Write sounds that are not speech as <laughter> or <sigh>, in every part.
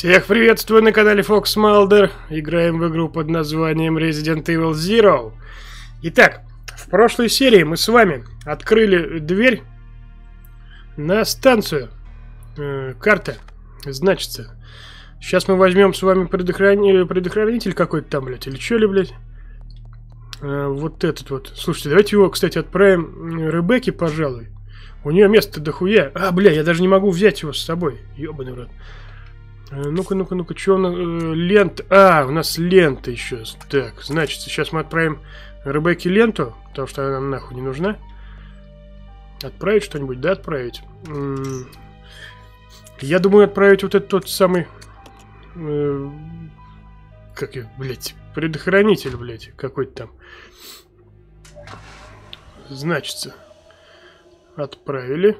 Всех приветствую на канале Fox Mulder. Играем в игру под названием Resident Evil Zero. Итак, в прошлой серии мы с вами открыли дверь на станцию. Э, карта значится. Сейчас мы возьмем с вами предохрани... предохранитель какой-то там, блядь, или что ли, блядь. Э, вот этот вот. Слушайте, давайте его, кстати, отправим Ребекке, пожалуй. У нее место дохуя. А, бля, я даже не могу взять его с собой. Ёбаный в рот. Э, ну-ка, ну-ка, ну-ка, что у нас? Э, лента? А, у нас лента еще. Так, значит, сейчас мы отправим Ребекке ленту, потому что она нам нахуй не нужна. Отправить что-нибудь, да, отправить? Я думаю, отправить вот этот тот самый... Э, как я, блядь, предохранитель, блядь, какой-то там. Значится. Отправили.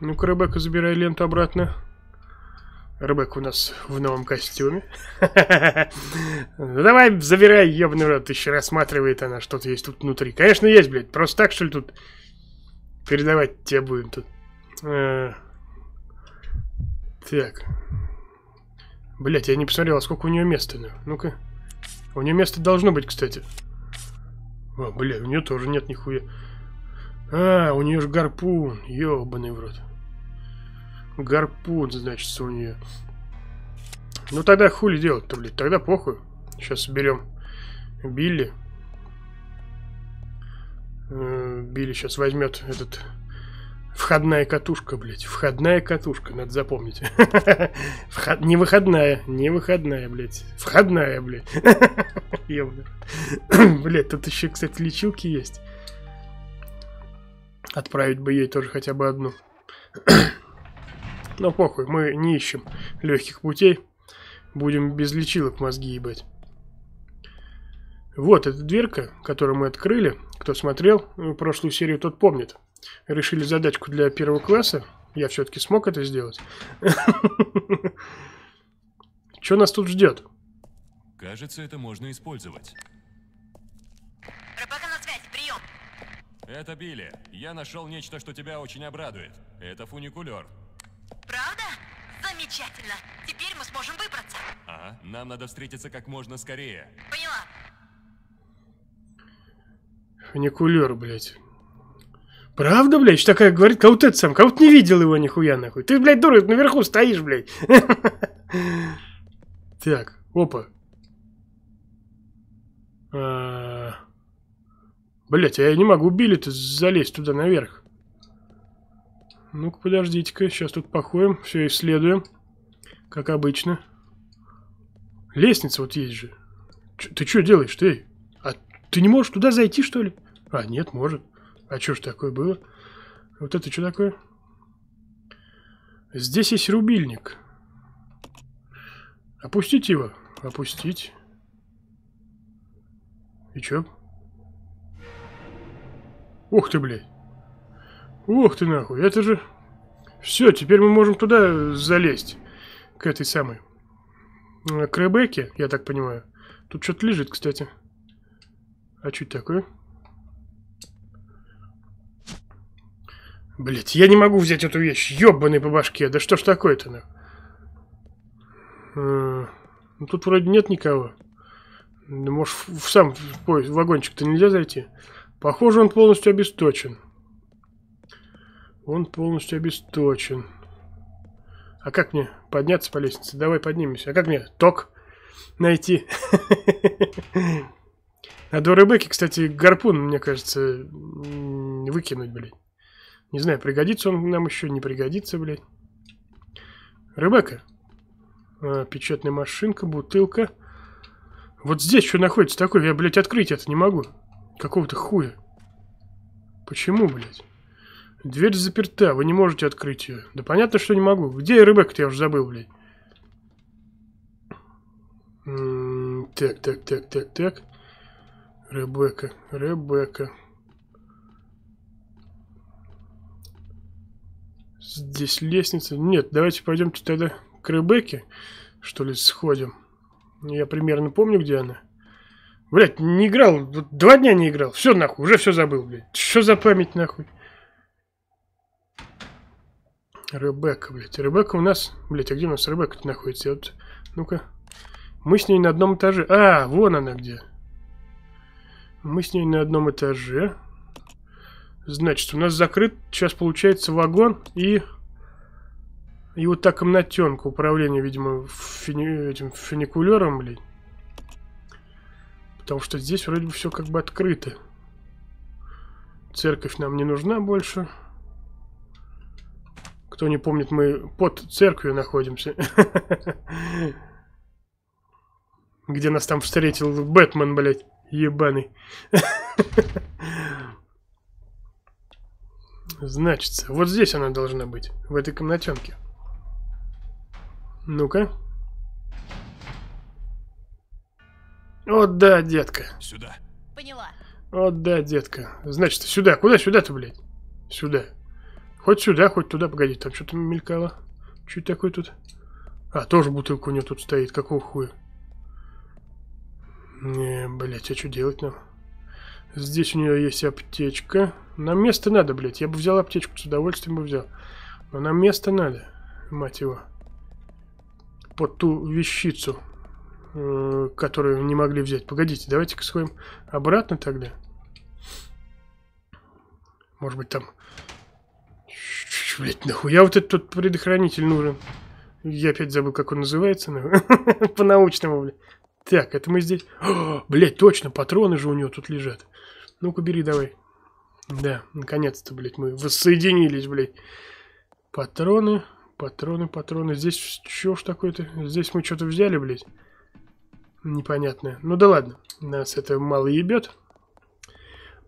Ну-ка, Ребекка, забирай ленту обратно. Рыбак у нас в новом костюме. ну <laughs> давай, завирай, ёбаный рот, еще рассматривает она, что-то есть тут внутри. Конечно, есть, блядь, просто так, что ли, тут передавать тебе будем тут. Э, так. блядь, я не посмотрел, а сколько у нее места, ну-ка. У нее место должно быть, кстати. О, блядь, у нее тоже нет нихуя. А, у нее же гарпун, ебаный в рот. Гарпун, значит, у нее. Ну тогда хули делать-то, блядь. Тогда похуй. Сейчас соберем Билли. Э, Билли сейчас возьмет этот... Входная катушка, блядь. Входная катушка, надо запомнить. <laughs> Не выходная, не выходная, блядь. Входная, блядь. <laughs> <coughs> Блядь, тут еще, кстати, лечилки есть. Отправить бы ей тоже хотя бы одну. <coughs> Но ну, похуй, мы не ищем легких путей. Будем без лечилок мозги ебать. Вот эта дверка, которую мы открыли. Кто смотрел прошлую серию, тот помнит. Решили задачку для первого класса. Я все-таки смог это сделать. <laughs> Что нас тут ждет? Кажется, это можно использовать. РПК на связи, прием. Это Билли. Я нашел нечто, что тебя очень обрадует. Это фуникулер. Замечательно. Теперь мы сможем выбраться. Ага, нам надо встретиться как можно скорее. Поняла. Фуникулер, блядь. Правда, блядь, что такая говорит, кого ты сам, кого ты не видел его нихуя нахуй. Ты, блядь, дурак, наверху стоишь, блядь. <laughs> Так, опа. А, Блять, а я не могу билеты залезть туда наверх. Ну-ка, подождите-ка. Сейчас тут походим, все исследуем. Как обычно. Лестница вот есть же. Ч ты что делаешь, ты? А ты не можешь туда зайти, что ли? А, нет, может. А что ж такое было? Вот это что такое? Здесь есть рубильник. Опустить его. Опустить. И чё? Ух ты, блядь. Ух ты нахуй, это же... Все, теперь мы можем туда залезть. К этой самой. Э, к Ребекке, я так понимаю. Тут что-то лежит, кстати. А что это такое? Блять, я не могу взять эту вещь. Ёбаный по башке. Да что ж такое-то, нахуй? Э, ну, тут вроде нет никого. Да, может, в сам в поезд, в вагончик-то нельзя зайти? Похоже, он полностью обесточен. Он полностью обесточен. А как мне подняться по лестнице? Давай поднимемся. А как мне ток найти? Надо у Ребекки, кстати, гарпун, мне кажется, выкинуть, блядь. Не знаю, пригодится он нам еще, не пригодится, блядь. Рыбака. А, печатная машинка, бутылка. Вот здесь что находится такое? Я, блядь, открыть это не могу. Какого-то хуя. Почему, блядь? Дверь заперта, вы не можете открыть ее. Да понятно, что не могу. Где Ребекка-то я уже забыл, блядь. так, так, так, так, так. Ребекка, Ребекка. Здесь лестница. Нет, давайте пойдемте тогда к Ребекке, что ли, сходим. Я примерно помню, где она. Блять, не играл, два дня не играл. Все нахуй, уже все забыл, блядь. Что за память нахуй? Ребекка, блядь. Ребекка у нас... Блядь, а где у нас Ребекка-то находится? Вот... Ну-ка. Мы с ней на одном этаже. А, вон она где. Мы с ней на одном этаже. Значит, у нас закрыт сейчас получается вагон и... И вот та комнатенка управления, видимо, фини... этим фуникулером, блядь. Потому что здесь вроде бы все как бы открыто. Церковь нам не нужна больше. Кто не помнит, мы под церковью находимся. <laughs> Где нас там встретил Бэтмен, блядь, ебаный. <laughs> Значится, вот здесь она должна быть, в этой комнатенке. Ну-ка. Вот да, детка. Сюда. Поняла. Вот да, детка. Значит, сюда. Куда сюда-то, блядь? Сюда. Хоть сюда, хоть туда. Погоди, там что-то мелькало. Чуть такое тут. А, тоже бутылка у нее тут стоит. Какого хуя? Не, блять, а что делать нам? Здесь у нее есть аптечка. Нам место надо, блять. Я бы взял аптечку, с удовольствием бы взял. Но нам место надо, мать его. Под ту вещицу, э, которую не могли взять. Погодите, давайте-ка сходим обратно тогда. Может быть, там Блять, нахуя вот этот предохранитель нужен? Я опять забыл, как он называется. <laughs> По-научному, блядь. Так, это мы здесь... О, а, блядь, точно, патроны же у него тут лежат. Ну-ка, бери давай. Да, наконец-то, блядь, мы воссоединились, блядь. Патроны, патроны, патроны. Здесь что ж такое-то? Здесь мы что-то взяли, блядь. Непонятное. Ну да ладно, нас это мало ебет.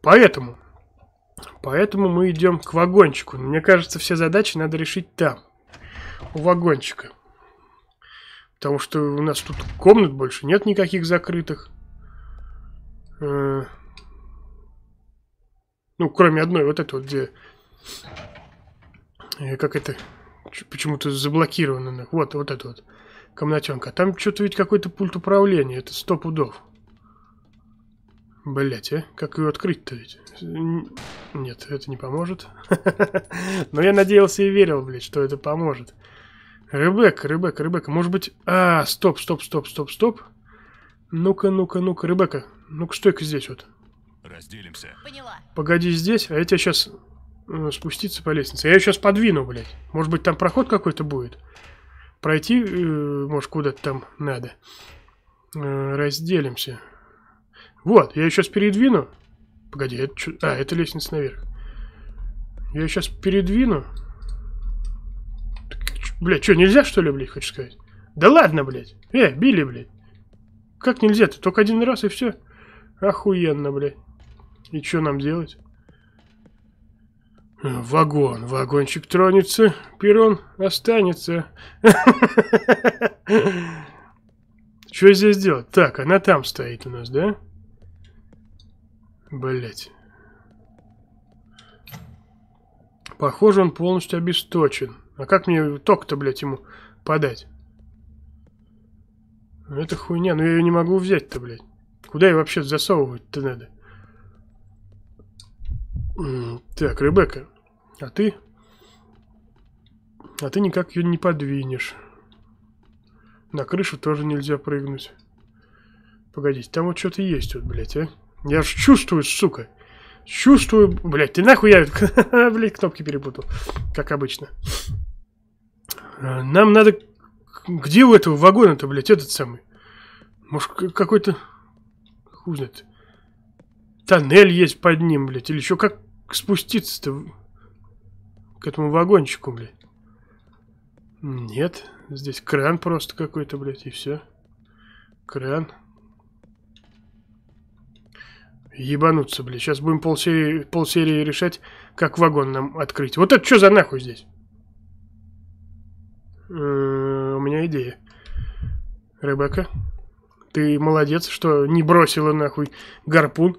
Поэтому Поэтому мы идем к вагончику. Мне кажется, все задачи надо решить там, у вагончика. Потому что у нас тут комнат больше нет никаких закрытых. Э, ну, кроме одной, вот этой вот, где... Э, как это... Почему-то заблокировано. Вот, вот эта вот. Комнатенка. Там что-то ведь какой-то пульт управления. Это сто пудов. Блять, а? Как ее открыть-то ведь? Нет, это не поможет. <laughs> Но я надеялся и верил, блядь, что это поможет. Рыбек, рыбек, рыбек. может быть... А, стоп, стоп, стоп, стоп, стоп. Ну-ка, ну-ка, ну-ка, Рыбека. Ну-ка, стой-ка здесь вот. Разделимся. Погоди здесь, а я тебя сейчас... Э, спуститься по лестнице. Я ее сейчас подвину, блядь. Может быть, там проход какой-то будет? Пройти, э, может, куда-то там надо. Э, разделимся. Вот, я ее сейчас передвину. Погоди, это что? А, это лестница наверх. Я ее сейчас передвину. Блять, что, нельзя, что ли, блядь, хочу сказать? Да ладно, блядь. Э, били, блядь. Как нельзя-то? Только один раз и все. Охуенно, блядь. И что нам делать? Э, вагон. Вагончик тронется. Перрон останется. <laughs> Что здесь делать? Так, она там стоит у нас, да? Блять. Похоже, он полностью обесточен. А как мне ток-то, блядь, ему подать? Ну, это хуйня, но ну, я ее не могу взять-то, блядь. Куда я вообще засовывать-то надо? Так, Ребекка, а ты? А ты никак ее не подвинешь. На крышу тоже нельзя прыгнуть. Погодите, там вот что-то есть вот, блядь, а? Я ж чувствую, сука. Чувствую, блядь, ты нахуй я, <laughs> блядь, кнопки перепутал, как обычно. Э, нам надо... Где у этого вагона-то, блядь, этот самый? Может, какой-то... Хуй знает. Тоннель есть под ним, блядь, или еще как спуститься-то к этому вагончику, блядь? Нет, здесь кран просто какой-то, блядь, и все. Кран. Ебануться, блядь. Сейчас будем полсерии, полсерии решать, как вагон нам открыть. Вот это что за нахуй здесь? Э, у меня идея. Ребекка, ты молодец, что не бросила нахуй гарпун.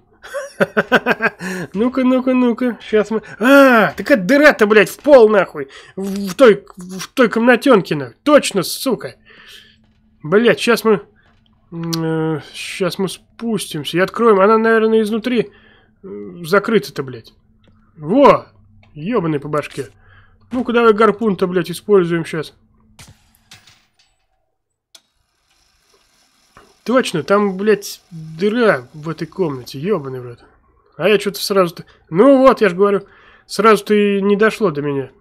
<laughs> Ну-ка, ну-ка, ну-ка. Сейчас мы... А, так это дыра-то, блядь, в пол, нахуй. В той, в той комнатенке, нахуй. Точно, сука. Блядь, сейчас мы... Сейчас э, мы спустимся и откроем. Она, наверное, изнутри закрыта-то, блядь. Во! Ёбаный по башке. Ну-ка, давай гарпун-то, блядь, используем сейчас. Точно, там, блядь, дыра в этой комнате, ёбаный в А я что-то сразу-то... Ну вот, я же говорю, сразу-то и не дошло до меня.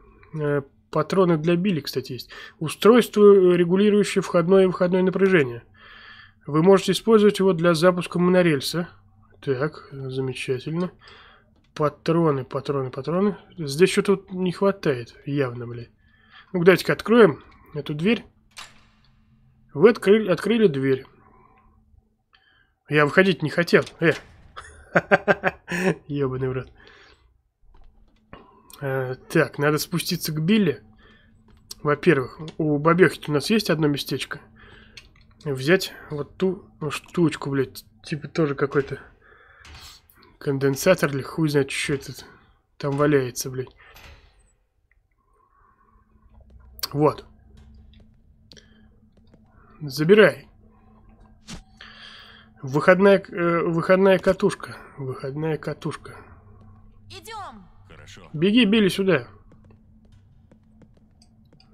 Э, патроны для били, кстати, есть. Устройство, регулирующее входное и выходное напряжение. Вы можете использовать его для запуска монорельса. Так, замечательно. Патроны, патроны, патроны. Здесь что-то не хватает, явно, блядь. Ну, давайте-ка откроем эту дверь. Вы открыли, открыли дверь. Я выходить не хотел. Э. Ебаный <laughs> брат. Э, так, надо спуститься к Билли. Во-первых, у Бабехи у нас есть одно местечко взять вот ту ну, штучку, блядь. Типа тоже какой-то конденсатор или хуй знает, что это там валяется, блядь. Вот. Забирай. Выходная, э, выходная катушка. Выходная катушка. Идем. Беги, Билли, сюда.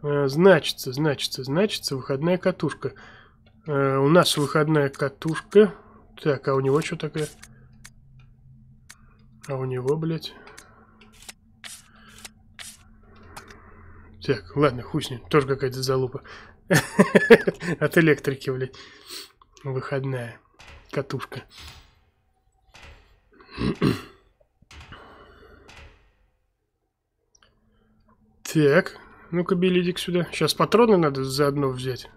Э, значится, значится, значится, выходная катушка. Э, у нас выходная катушка. Так, а у него что такое? А у него, блядь. Так, ладно, хуй с ним. Тоже какая-то залупа. <laughs> От электрики, блядь. Выходная катушка. Так, ну-ка, Билидик сюда. Сейчас патроны надо заодно взять.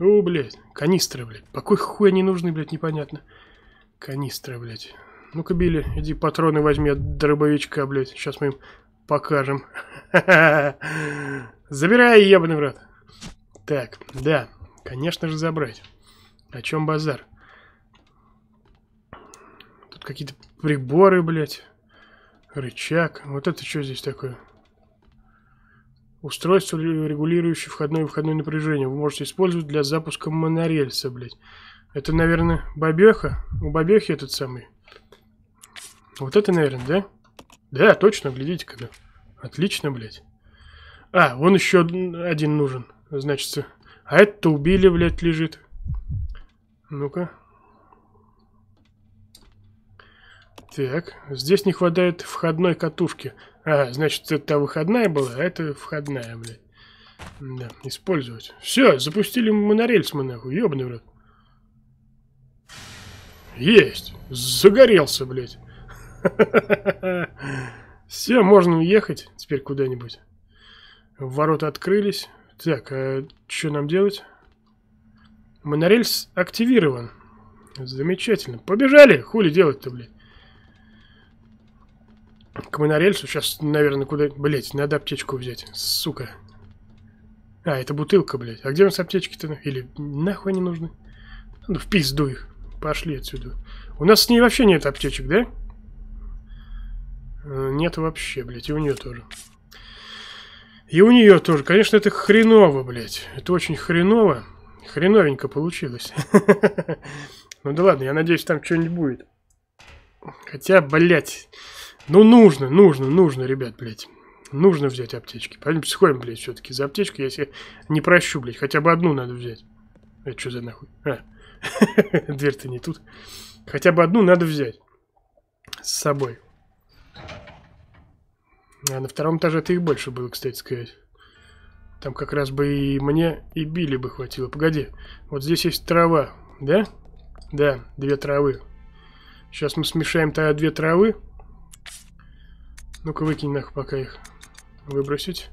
О, блядь, канистры, блядь. По какой хуй они нужны, блядь, непонятно. канистры, блядь. Ну-ка, Билли, иди патроны возьми от дробовичка, блядь. Сейчас мы им покажем. <laughs> Забирай, ебаный в Так, да, конечно же забрать. О чем базар? Тут какие-то приборы, блядь. Рычаг. Вот это что здесь такое? Устройство, регулирующее входное и выходное напряжение. Вы можете использовать для запуска монорельса, блядь. Это, наверное, бабеха? У бабехи этот самый. Вот это, наверное, да? Да, точно, глядите-ка. Да. Отлично, блядь. А, вон еще один нужен, значит. А это убили, блядь, лежит. Ну-ка. Так, здесь не хватает входной катушки. А, значит, это выходная была, а это входная, блядь. Да, использовать. Все, запустили монорельс мы нахуй, ёбаный в Есть! Загорелся, блядь. <laughs> Все, можно уехать теперь куда-нибудь. Ворота открылись. Так, а что нам делать? Монорельс активирован. Замечательно. Побежали! Хули делать-то, блядь? на рельсу Сейчас, наверное, куда... Блять, надо аптечку взять. Сука. А, это бутылка, блядь. А где у нас аптечки-то? Или нахуй они нужны? Ну, в пизду их. Пошли отсюда. У нас с ней вообще нет аптечек, да? Э, нет вообще, блядь. И у нее тоже. И у нее тоже. Конечно, это хреново, блядь. Это очень хреново. Хреновенько получилось. <laughs> Ну да ладно, я надеюсь, там что-нибудь будет. Хотя, блядь... Ну, нужно, нужно, нужно, ребят, блядь. Нужно взять аптечки. Пойдем сходим, блядь, все-таки за аптечкой. Я себе не прощу, блядь. Хотя бы одну надо взять. Это а что за нахуй? А, <laughs> дверь-то не тут. Хотя бы одну надо взять. С собой. А на втором этаже-то их больше было, кстати сказать. Там как раз бы и мне, и Билли бы хватило. Погоди, вот здесь есть трава, да? Да, две травы. Сейчас мы смешаем тогда две травы. Ну-ка выкинь нахуй пока их. Выбросить.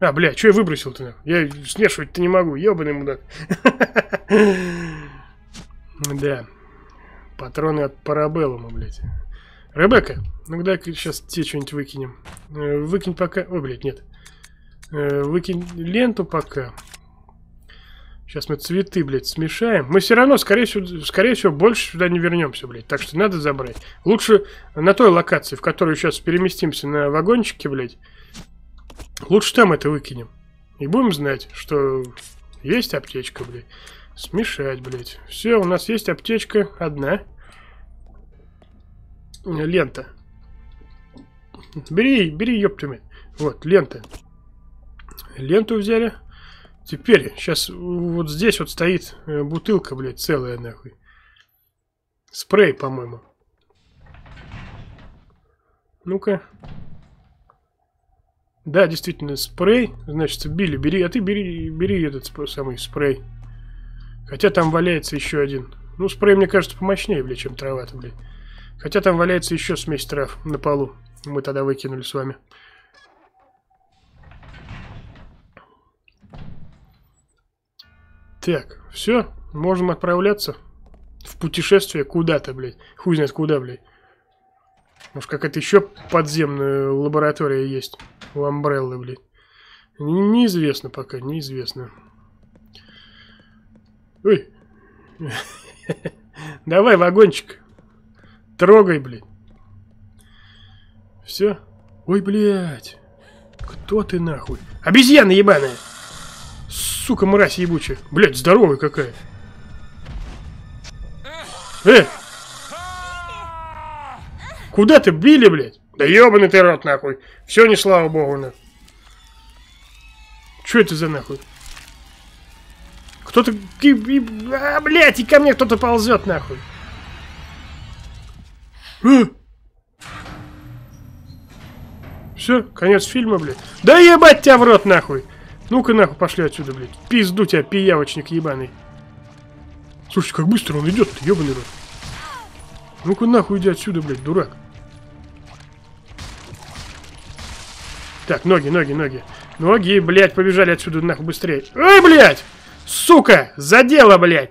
А, бля, что я выбросил-то Я смешивать-то не могу, ебаный мудак. <laughs> Да. Патроны от парабеллума, блядь. Ребекка, ну дай сейчас те что-нибудь выкинем. Э, выкинь пока... О, блядь, нет. Э, выкинь ленту пока. Сейчас мы цветы, блядь, смешаем. Мы все равно, скорее всего, скорее всего, больше сюда не вернемся, блядь. Так что надо забрать. Лучше на той локации, в которую сейчас переместимся на вагончике, блядь. Лучше там это выкинем. И будем знать, что есть аптечка, блядь. Смешать, блядь. Все, у нас есть аптечка одна. Лента. Бери, бери, ёптами. Вот, лента. Ленту взяли. Теперь, сейчас вот здесь вот стоит э, бутылка, блядь, целая, нахуй. Спрей, по-моему. Ну-ка. Да, действительно, спрей. Значит, били, бери, а ты бери, бери этот самый спрей. Хотя там валяется еще один. Ну, спрей, мне кажется, помощнее, блядь, чем трава-то, блядь. Хотя там валяется еще смесь трав на полу. Мы тогда выкинули с вами. Так, все, можем отправляться в путешествие куда-то, блядь. Хуй знает куда, блядь. Может, какая-то еще подземная лаборатория есть у Амбреллы, блядь. Неизвестно пока, неизвестно. Ой. <laughs> Давай, вагончик. Трогай, блядь. Все. Ой, блядь. Кто ты нахуй? Обезьяна ебаная сука, мразь ебучая. Блять, здоровая какая. Э! Куда ты били, блядь? Да ебаный ты рот, нахуй. Все не слава богу, на. Че это за нахуй? Кто-то... А, блядь, и ко мне кто-то ползет, нахуй. А! Э! Все, конец фильма, блядь. Да ебать тебя в рот, нахуй. Ну-ка нахуй пошли отсюда, блядь. Пизду тебя, пиявочник ебаный. Слушай, как быстро он идет, ты ебаный рот. Ну-ка нахуй иди отсюда, блядь, дурак. Так, ноги, ноги, ноги. Ноги, блядь, побежали отсюда нахуй быстрее. Ой, блядь! Сука! Задело, блядь!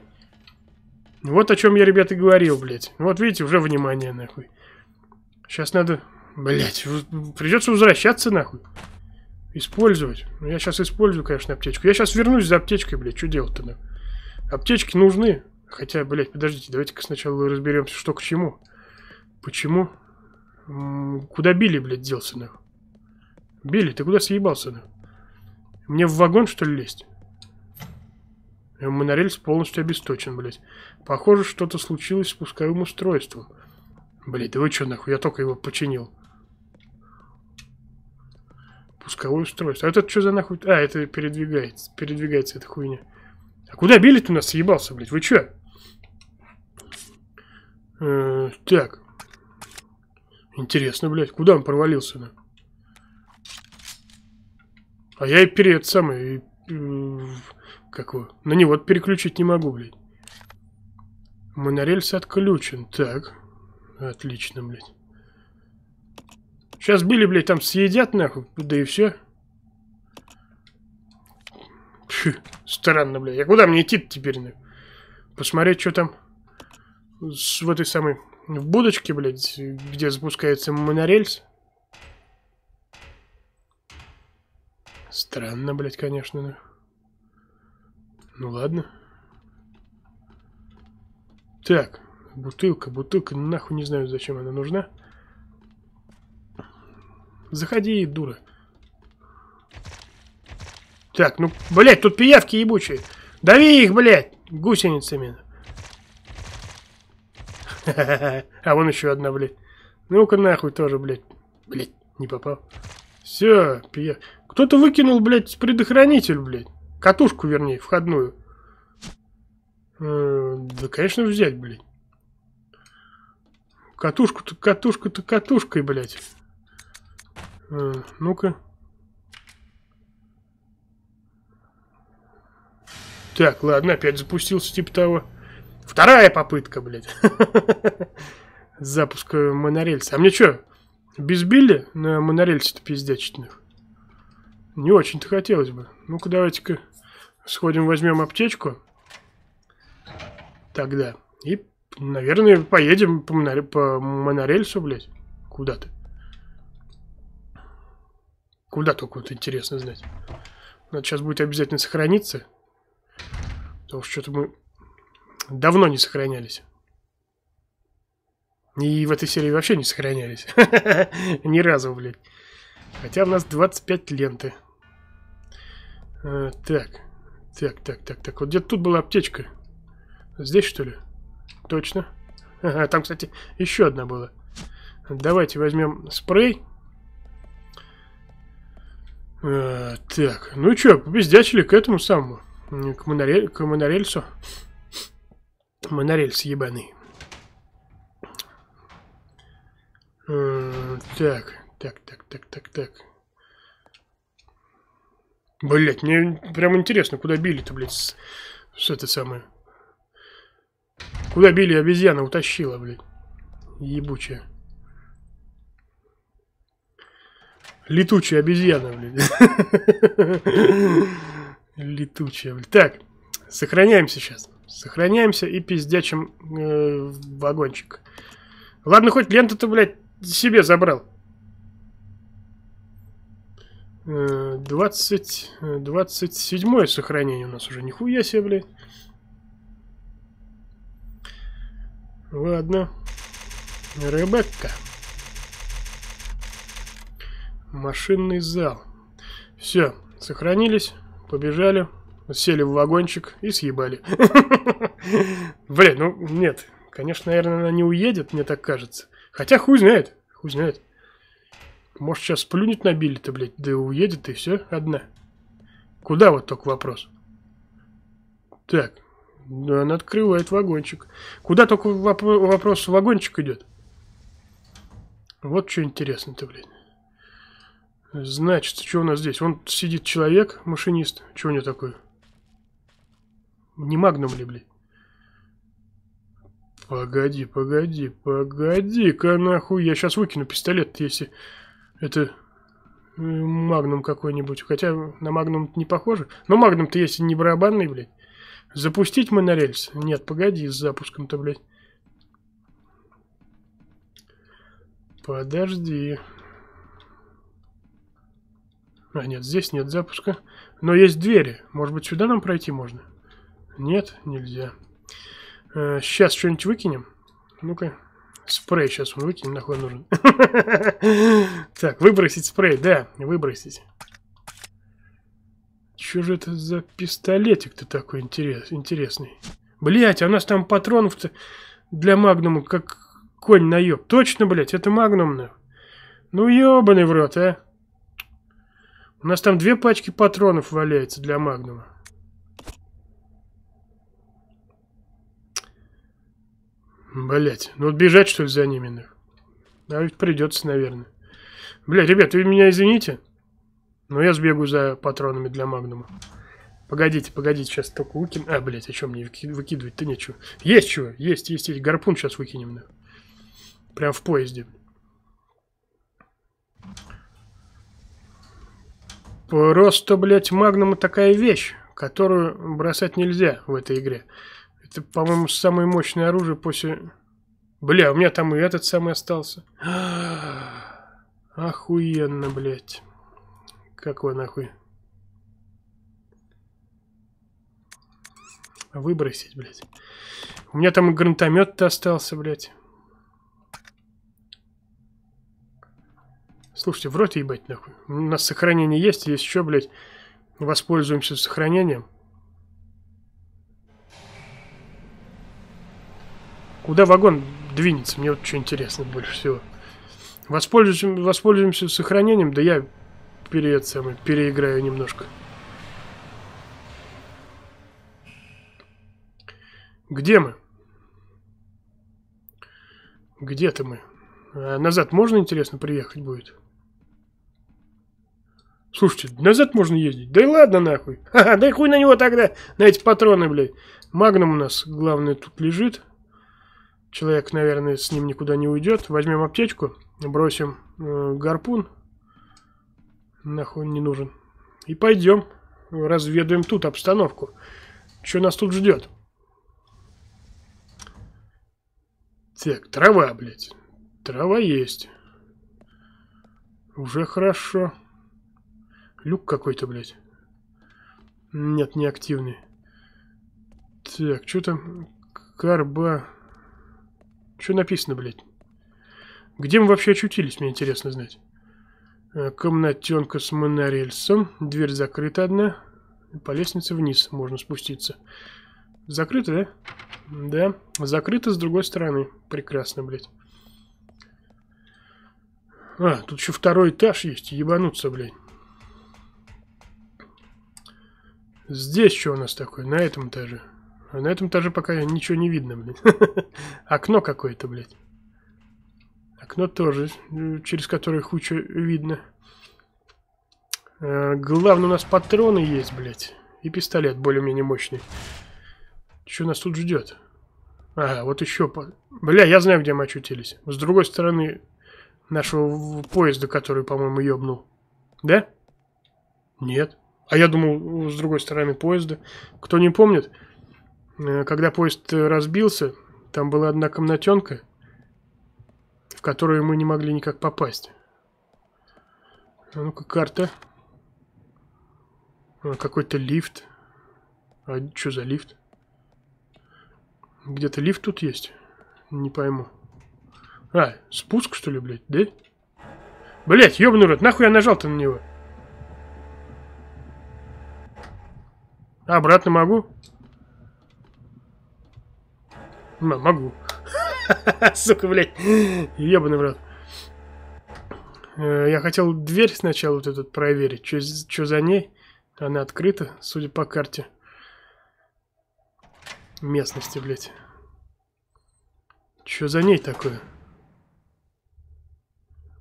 Вот о чем я, ребята, говорил, блядь. Вот видите, уже внимание, нахуй. Сейчас надо... Блядь, придется возвращаться, нахуй. Использовать? Ну, я сейчас использую, конечно, аптечку. Я сейчас вернусь за аптечкой, блядь, что делать-то? Ну? Аптечки нужны. Хотя, блядь, подождите, давайте-ка сначала разберемся, что к чему. Почему? М -м куда били, блядь, делся, ну? Били, ты куда съебался, ну? Мне в вагон, что ли, лезть? Э, монорельс полностью обесточен, блядь. Похоже, что-то случилось с пусковым устройством. Блядь, да вы что, нахуй, я только его починил. Пусковое устройство. А это что за нахуй? А, это передвигается. Передвигается эта хуйня. А куда билет у нас съебался, блядь? Вы чё? Э, так. Интересно, блядь, куда он провалился на? А я и перед самый... И, как его? На него переключить не могу, блядь. Монорельс отключен. Так. Отлично, блядь. Сейчас были, блядь, там съедят, нахуй, да и все. Фу, странно, блядь. А куда мне идти теперь, нахуй? Посмотреть, что там в этой самой... В будочке, блядь, где запускается монорельс. Странно, блядь, конечно, нахуй. Ну ладно. Так, бутылка, бутылка, нахуй не знаю, зачем она нужна. Заходи, дура. Так, ну, блядь, тут пиявки ебучие. Дави их, блядь, гусеницами. <laughs> А вон еще одна, блядь. Ну-ка нахуй тоже, блядь. Блядь, не попал. Все, пия... Кто-то выкинул, блядь, предохранитель, блядь. Катушку, вернее, входную. Э, да, конечно, взять, блядь. Катушку-то, катушку-то, катушкой, блядь. Э, ну-ка. Так, ладно, опять запустился типа того. Вторая попытка, блядь. <laughs> Запуск монорельса. А мне что, без Билли на монорельсе-то пиздячных? Не очень-то хотелось бы. Ну-ка, давайте-ка сходим, возьмем аптечку. Тогда. И, наверное, поедем по, монор... по монорельсу, блядь, куда-то. Куда только вот интересно знать. Надо сейчас будет обязательно сохраниться. Потому что что-то мы давно не сохранялись. И в этой серии вообще не сохранялись. <laughs> Ни разу, блядь. Хотя у нас 25 ленты. А, так. Так, так, так, так. Вот где-то тут была аптечка. Здесь, что ли? Точно. Ага, там, кстати, еще одна была. Давайте возьмем спрей. Э, так, ну чё, попиздячили к этому самому, к, монорель, к монорельсу. Монорельс ебаный. Э, так, так, так, так, так, так. Блять, мне прям интересно, куда били-то, блядь, с это самое. Куда били, обезьяна утащила, блядь. Ебучая. Летучая обезьяна, блядь. <laughs> Летучая, блядь. Так, сохраняемся сейчас. Сохраняемся и пиздячим э, вагончик. Ладно, хоть ленту-то, блядь, себе забрал. 20, э, 27 э, сохранение у нас уже. Нихуя себе, блядь. Ладно. Ребекка. Машинный зал. Все, сохранились, побежали, сели в вагончик и съебали. <laughs> Блин, ну нет, конечно, наверное, она не уедет, мне так кажется. Хотя хуй знает, хуй знает. Может, сейчас плюнет на билеты, блядь, да уедет и все, одна. Куда вот только вопрос. Так, да она открывает вагончик. Куда только воп вопрос вагончик идет? Вот что интересно-то, блядь. Значит, что у нас здесь? Вон сидит человек, машинист. Что у него такое? Не магнум ли, блядь? Погоди, погоди, погоди-ка нахуй. Я сейчас выкину пистолет, если это э, магнум какой-нибудь. Хотя на магнум не похоже. Но магнум-то если не барабанный, блядь. Запустить мы на рельс? Нет, погоди с запуском-то, блядь. Подожди. А, нет, здесь нет запуска. Но есть двери. Может быть, сюда нам пройти можно? Нет, нельзя. Э, сейчас что-нибудь выкинем. Ну-ка. Спрей сейчас он выкинем, нахуй нужен. <laughs> Так, выбросить спрей, да, выбросить. Что же это за пистолетик-то такой интересный? Блять, а у нас там патронов-то для магнума как конь на ёб. Точно, блять, это магнум, Ну ёбаный в рот, а. У нас там две пачки патронов валяется для магнума. Блять, ну вот бежать что ли за ними? Ну? А ведь придется, наверное. Блять, ребят, вы меня извините, но я сбегу за патронами для магнума. Погодите, погодите, сейчас только выкину. А, блять, о чем мне выкидывать-то нечего? Есть чего, есть, есть, есть. Гарпун сейчас выкинем. Ну. Прям в поезде. Просто, типа, блядь, Магнума такая вещь, которую бросать нельзя в этой игре. Это, по-моему, самое мощное оружие после... Бля, у меня там и этот самый остался. <gasps> Охуенно, блядь. Какой нахуй? Выбросить, блядь. У меня там и гранатомет-то остался, блядь. Слушайте, в рот ебать нахуй. У нас сохранение есть, есть что, блядь, воспользуемся сохранением. Куда вагон двинется? Мне вот что интересно больше всего. Воспользуемся, воспользуемся сохранением, да я пере, самый, переиграю немножко. Где мы? Где-то мы. А назад можно, интересно, приехать будет? Слушайте, назад можно ездить. Да и ладно нахуй. <laughs> Ха-ха, да и хуй на него тогда, на эти патроны, блядь. Магнум у нас, главное, тут лежит. Человек, наверное, с ним никуда не уйдет. Возьмем аптечку, бросим э, гарпун. Нахуй не нужен. И пойдем, разведаем тут обстановку. Что нас тут ждет? Так, трава, блядь. Трава есть. Уже хорошо. Люк какой-то, блядь. Нет, не активный. Так, что там? Карба... Что написано, блядь? Где мы вообще очутились, мне интересно знать. Э, Комнатенка с монорельсом. Дверь закрыта одна. По лестнице вниз можно спуститься. Закрыто, да? Да. Закрыто с другой стороны. Прекрасно, блядь. А, тут еще второй этаж есть. Ебануться, блядь. Здесь что у нас такое? На этом этаже. А на этом этаже пока ничего не видно, блин. <laughs> Окно какое-то, блядь. Окно тоже, через которое хуча видно. Э, главное, у нас патроны есть, блядь. И пистолет более-менее мощный. Что нас тут ждет? Ага, вот еще... По... Бля, я знаю, где мы очутились. С другой стороны нашего поезда, который, по-моему, ёбнул. Да? Нет. А я думал, с другой стороны поезда. Кто не помнит, э, когда поезд э, разбился, там была одна комнатенка, в которую мы не могли никак попасть. А ну-ка, карта. А, Какой-то лифт. А что за лифт? Где-то лифт тут есть? Не пойму. А, спуск, что ли, блядь, да? Блять, ёбаный рот, нахуй я нажал-то на него? А обратно могу? М могу. <laughs> Сука, блядь. Ебаный брат. Э, я хотел дверь сначала вот этот проверить. Что за ней? Она открыта, судя по карте. Местности, блядь. Что за ней такое?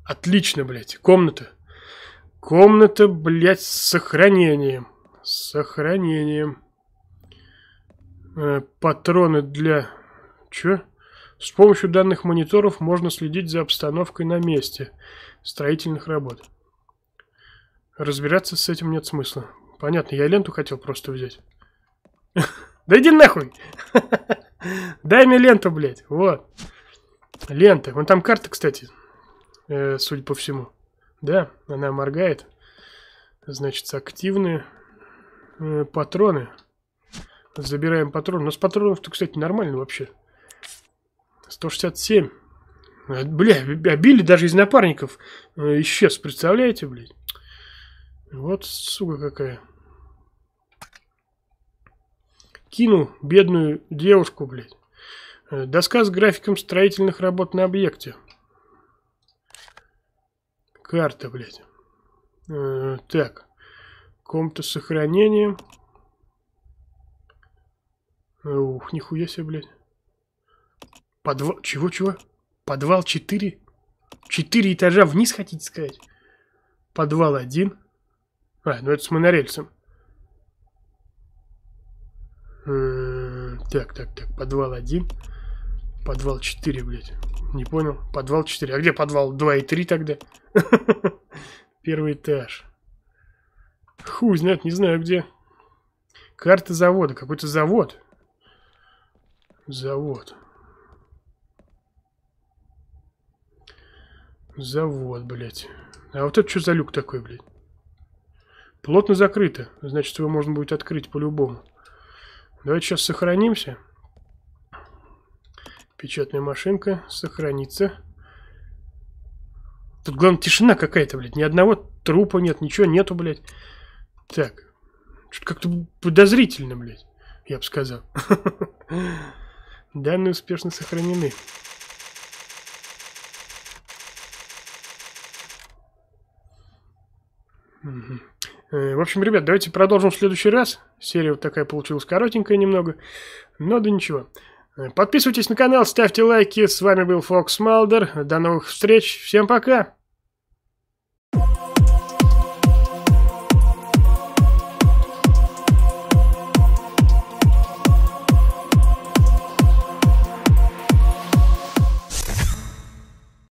Отлично, блядь. Комната. Комната, блядь, с сохранением сохранением. Э, патроны для... Чё? С помощью данных мониторов можно следить за обстановкой на месте строительных работ. Разбираться с этим нет смысла. Понятно, я ленту хотел просто взять. <laughs> Да иди нахуй! <laughs> Дай мне ленту, блядь. Вот. Лента. Вон там карта, кстати. Э, судя по всему. Да, она моргает. Значит, активная э, патроны. Забираем патроны. Но с патронов-то, кстати, нормально вообще. 167. А, бля, обили даже из напарников. Э, исчез, представляете, блядь? Вот сука какая. кину бедную девушку, блядь. Э, доска с графиком строительных работ на объекте. Карта, блядь. Э, так каком-то сохранении. Ух, нихуя себе, блядь. Подвал... Чего-чего? Подвал 4? 4 этажа вниз, хотите сказать? Подвал 1. А, ну это с монорельсом. М-м, так, так, так, подвал 1. Подвал 4, блядь. Не понял. Подвал 4. А где подвал 2 и 3 тогда? <laughs> Первый этаж. Хуй знает, не знаю где. Карта завода. Какой-то завод. Завод. Завод, блядь. А вот это что за люк такой, блядь? Плотно закрыто. Значит, его можно будет открыть по-любому. Давайте сейчас сохранимся. Печатная машинка. Сохранится. Тут, главное, тишина какая-то, блядь. Ни одного трупа нет, ничего нету, блядь. Так. Что-то как-то подозрительно, блядь. Я бы сказал. Данные успешно сохранены. Э, в общем, ребят, давайте продолжим в следующий раз. Серия вот такая получилась коротенькая немного. Но да ничего. Э, подписывайтесь на канал, ставьте лайки. С вами был Фокс Малдер. До новых встреч. Всем пока!